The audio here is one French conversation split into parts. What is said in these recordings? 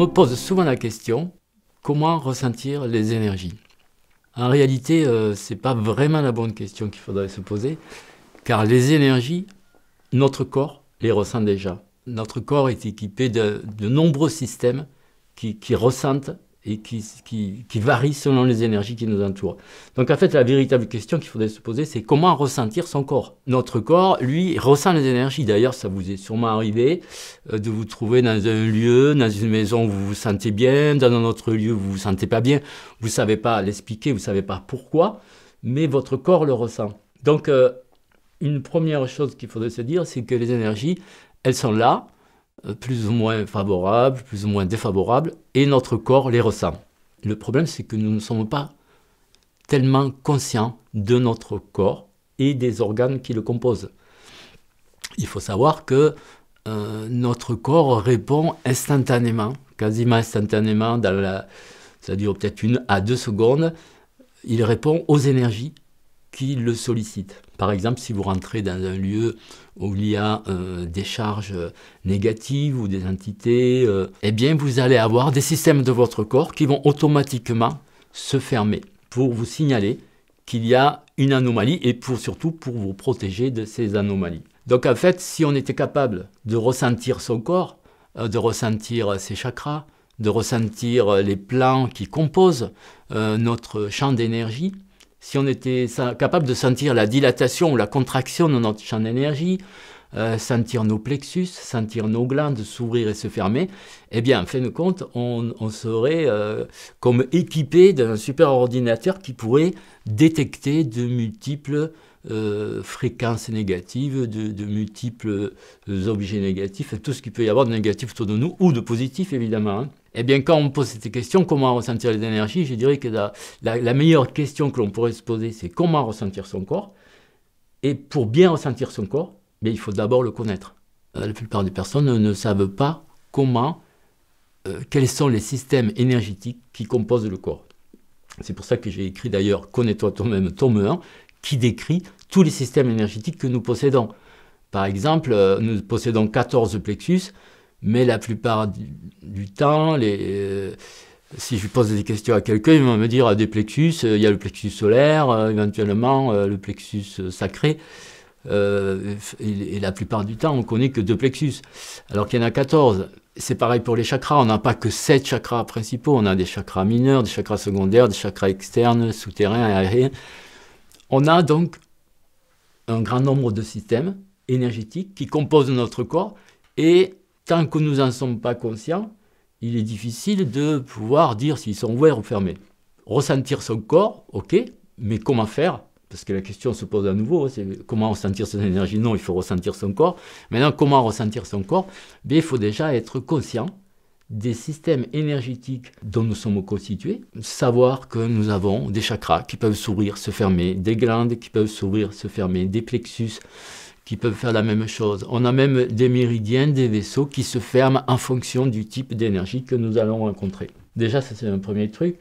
me pose souvent la question, comment ressentir les énergies En réalité, euh, ce n'est pas vraiment la bonne question qu'il faudrait se poser, car les énergies, notre corps les ressent déjà. Notre corps est équipé de, nombreux systèmes qui ressentent et qui, varie selon les énergies qui nous entourent. Donc en fait, la véritable question qu'il faudrait se poser, c'est comment ressentir son corps. Notre corps, lui, ressent les énergies. D'ailleurs, ça vous est sûrement arrivé euh, de vous trouver dans un lieu, dans une maison où vous vous sentez bien, dans un autre lieu où vous vous sentez pas bien. Vous ne savez pas l'expliquer, vous ne savez pas pourquoi, mais votre corps le ressent. Donc euh, une première chose qu'il faudrait se dire, c'est que les énergies, elles sont là, euh, plus ou moins favorables, plus ou moins défavorables, et notre corps les ressent. Le problème, c'est que nous ne sommes pas tellement conscients de notre corps et des organes qui le composent. Il faut savoir que euh, notre corps répond instantanément, quasiment instantanément, dans la, ça dure peut-être une à deux secondes, il répond aux énergies qui le sollicitent. Par exemple, si vous rentrez dans un lieu où il y a euh, des charges euh, négatives ou des entités, euh, eh bien vous allez avoir des systèmes de votre corps qui vont automatiquement se fermer pour vous signaler qu'il y a une anomalie et pour, surtout pour vous protéger de ces anomalies. Donc en fait, si on était capable de ressentir son corps, de ressentir ses chakras, de ressentir les plans qui composent notre champ d'énergie, si on était capable de sentir la dilatation ou la contraction de notre champ d'énergie, euh, sentir nos plexus, sentir nos glandes s'ouvrir et se fermer, eh bien, en fin de compte, on, serait euh, comme équipé d'un super ordinateur qui pourrait détecter de multiples euh, fréquences négatives, de, multiples objets négatifs, tout ce qui peut y avoir de négatif autour de nous, ou de positif, évidemment. Hein. Eh bien, quand on pose cette question, comment ressentir les énergies, je dirais que la, meilleure question que l'on pourrait se poser, c'est comment ressentir son corps. Et pour bien ressentir son corps, mais il faut d'abord le connaître. Euh, la plupart des personnes ne, savent pas comment, euh, quels sont les systèmes énergétiques qui composent le corps. C'est pour ça que j'ai écrit d'ailleurs Connais-toi toi-même, tome 1, qui décrit tous les systèmes énergétiques que nous possédons. Par exemple, euh, nous possédons 14 plexus, mais la plupart du, temps, les, euh, si je pose des questions à quelqu'un, il va me dire ah, des plexus, euh, il y a le plexus solaire, euh, éventuellement le plexus sacré. et, la plupart du temps, on connaît que deux plexus, alors qu'il y en a 14. C'est pareil pour les chakras, on n'a pas que sept chakras principaux, on a des chakras mineurs, des chakras secondaires, des chakras externes, souterrains, aériens. On a donc un grand nombre de systèmes énergétiques qui composent notre corps et tant que nous n'en sommes pas conscients, il est difficile de pouvoir dire s'ils sont ouverts ou fermés. Ressentir son corps, ok, mais comment faire Parce que la question se pose à nouveau, hein, c'est comment ressentir son énergie Non, il faut ressentir son corps. Maintenant, comment ressentir son corps Bien, Il faut déjà être conscient des systèmes énergétiques dont nous sommes constitués, savoir que nous avons des chakras qui peuvent s'ouvrir, se fermer, des glandes qui peuvent s'ouvrir, se fermer, des plexus, qui peuvent faire la même chose. On a même des méridiens, des vaisseaux qui se ferment en fonction du type d'énergie que nous allons rencontrer. Déjà, ça c'est un premier truc,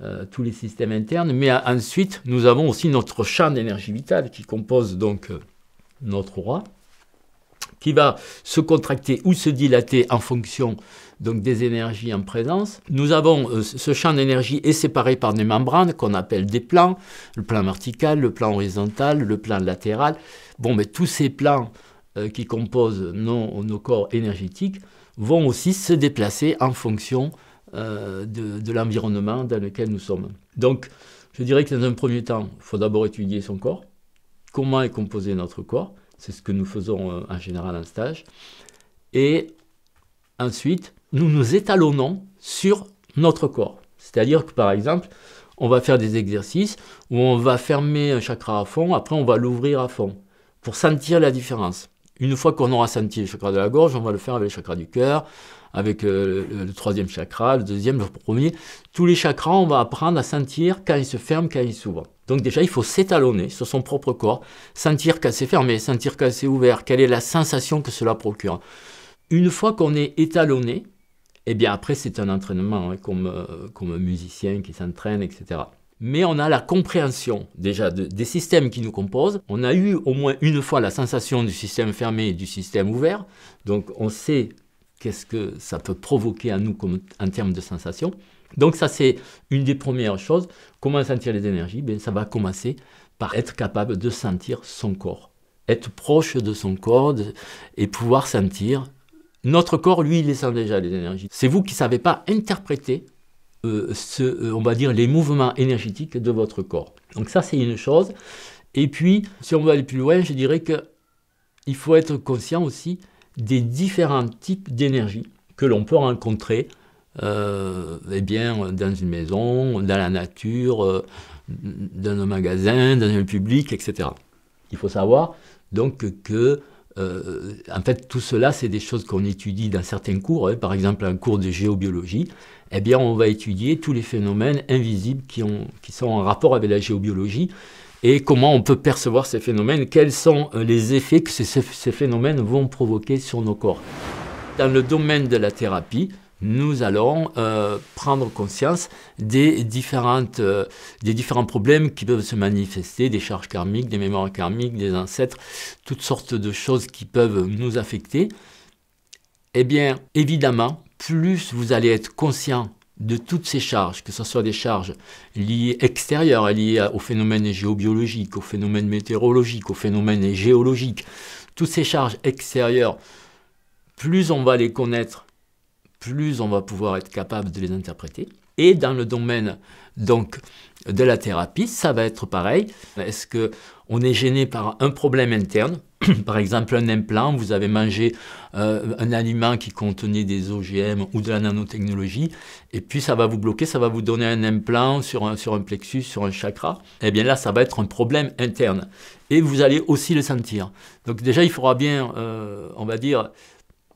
euh, tous les systèmes internes. Mais ensuite, nous avons aussi notre champ d'énergie vitale qui compose donc euh, notre roi, qui va se contracter ou se dilater en fonction donc, des énergies en présence. Nous avons euh, ce champ d'énergie est séparé par des membranes qu'on appelle des plans, le plan vertical, le plan horizontal, le plan latéral. Bon, mais tous ces plans euh, qui composent nos, nos, corps énergétiques vont aussi se déplacer en fonction euh, de, de l'environnement dans lequel nous sommes. Donc, je dirais que dans un premier temps, il faut d'abord étudier son corps, comment est composé notre corps, c'est ce que nous faisons en euh, général en stage. Et ensuite, nous nous étalonnons sur notre corps. C'est-à-dire que par exemple, on va faire des exercices où on va fermer un chakra à fond, après on va l'ouvrir à fond pour sentir la différence. Une fois qu'on aura senti le chakra de la gorge, on va le faire avec le chakra du cœur, avec euh, le troisième chakra, le deuxième, le premier. Tous les chakras, on va apprendre à sentir quand ils se ferment, quand ils s'ouvrent. Donc déjà, il faut s'étalonner sur son propre corps, sentir quand c'est fermé, sentir quand c'est ouvert, quelle est la sensation que cela procure. Une fois qu'on est étalonné, eh bien après, c'est un entraînement, hein, comme, euh, comme un musicien qui s'entraîne, etc mais on a la compréhension déjà des systèmes qui nous composent. On a eu au moins une fois la sensation du système fermé et du système ouvert, donc on sait qu'est-ce que ça peut provoquer à nous en termes de sensations. Donc ça, c'est une des premières choses. Comment sentir les énergies ben, Ça va commencer par être capable de sentir son corps, être proche de son corps et pouvoir sentir. Notre corps, lui, il sent déjà les énergies. C'est vous qui ne savez pas interpréter, euh, ce, euh, on va dire, les mouvements énergétiques de votre corps. Donc ça, c'est une chose. Et puis, si on veut aller plus loin, je dirais que il faut être conscient aussi des différents types d'énergie que l'on peut rencontrer euh, eh bien, dans une maison, dans la nature, euh, dans un magasin, dans un public, etc. Il faut savoir donc que euh, en fait, tout cela, c'est des choses qu'on étudie dans certains cours, hein. par exemple un cours de géobiologie. Eh bien, on va étudier tous les phénomènes invisibles qui, qui sont en rapport avec la géobiologie et comment on peut percevoir ces phénomènes, quels sont euh, les effets que ces, phénomènes vont provoquer sur nos corps. Dans le domaine de la thérapie, nous allons euh, prendre conscience des, différentes, euh, des différents problèmes qui peuvent se manifester, des charges karmiques, des mémoires karmiques, des ancêtres, toutes sortes de choses qui peuvent nous affecter. Eh bien, évidemment, plus vous allez être conscient de toutes ces charges, que ce soit des charges liées extérieures, liées aux phénomènes géobiologiques, aux phénomènes météorologiques, aux phénomènes géologiques, toutes ces charges extérieures, plus on va les connaître, plus on va pouvoir être capable de les interpréter. Et dans le domaine donc de la thérapie, ça va être pareil. Est-ce que on est gêné par un problème interne par exemple un implant, vous avez mangé euh, un aliment qui contenait des OGM ou de la nanotechnologie, et puis ça va vous bloquer, ça va vous donner un implant sur un, sur un plexus, sur un chakra, Eh bien là, ça va être un problème interne. Et vous allez aussi le sentir. Donc déjà, il faudra bien, euh, on va dire,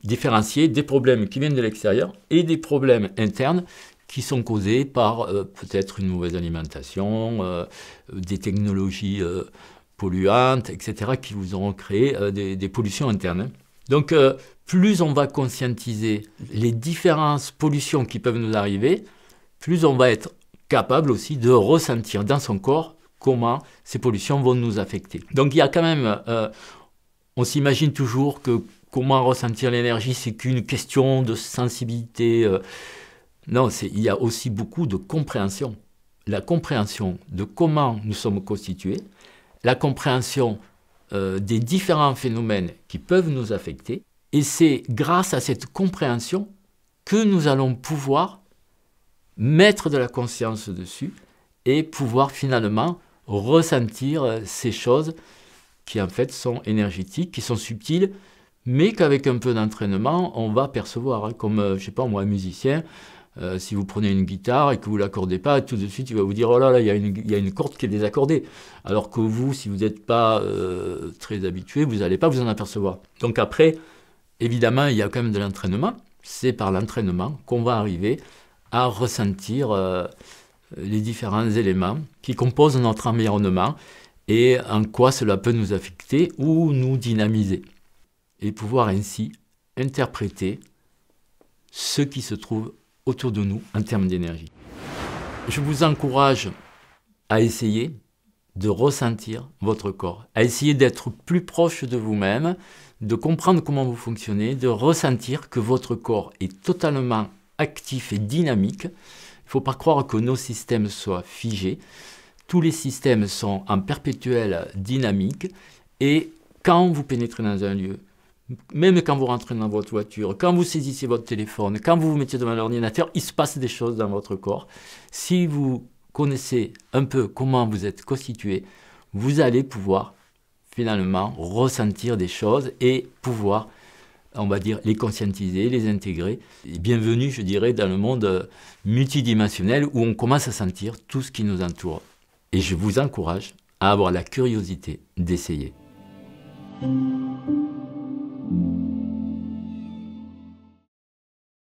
différencier des problèmes qui viennent de l'extérieur et des problèmes internes qui sont causées par euh, peut-être une mauvaise alimentation, euh, des technologies euh, polluantes, etc., qui vous auront créé des, pollutions internes. Donc, plus on va conscientiser les différentes pollutions qui peuvent nous arriver, plus on va être capable aussi de ressentir dans son corps comment ces pollutions vont nous affecter. Donc il y a quand même, on s'imagine toujours que comment ressentir l'énergie, c'est qu'une question de sensibilité. Non, il y a aussi beaucoup de compréhension. La compréhension de comment nous sommes constitués, la compréhension euh, des différents phénomènes qui peuvent nous affecter. Et c'est grâce à cette compréhension que nous allons pouvoir mettre de la conscience dessus et pouvoir finalement ressentir euh, ces choses qui en fait sont énergétiques, qui sont subtiles, mais qu'avec un peu d'entraînement, on va percevoir. Hein, comme, euh, je sais pas moi, un musicien, euh, si vous prenez une guitare et que vous l'accordez pas, tout de suite il va vous dire oh là là, il y, a une, corde qui est désaccordée. Alors que vous, si vous n'êtes pas euh, très habitué, vous n'allez pas vous en apercevoir. Donc après, évidemment, il y a quand même de l'entraînement. C'est par l'entraînement qu'on va arriver à ressentir euh, les différents éléments qui composent notre environnement et en quoi cela peut nous affecter ou nous dynamiser. Et pouvoir ainsi interpréter ce qui se trouve autour de nous en termes d'énergie. Je vous encourage à essayer de ressentir votre corps, à essayer d'être plus proche de vous-même, de comprendre comment vous fonctionnez, de ressentir que votre corps est totalement actif et dynamique. Il ne faut pas croire que nos systèmes soient figés. Tous les systèmes sont en perpétuelle dynamique et quand vous pénétrez dans un lieu, même quand vous rentrez dans votre voiture, quand vous saisissez votre téléphone, quand vous vous mettez devant l'ordinateur, il se passe des choses dans votre corps. Si vous connaissez un peu comment vous êtes constitué, vous allez pouvoir finalement ressentir des choses et pouvoir, on va dire, les conscientiser, les intégrer. bienvenue, je dirais, dans le monde euh, multidimensionnel où on commence à sentir tout ce qui nous entoure. Et je vous encourage à avoir la curiosité d'essayer.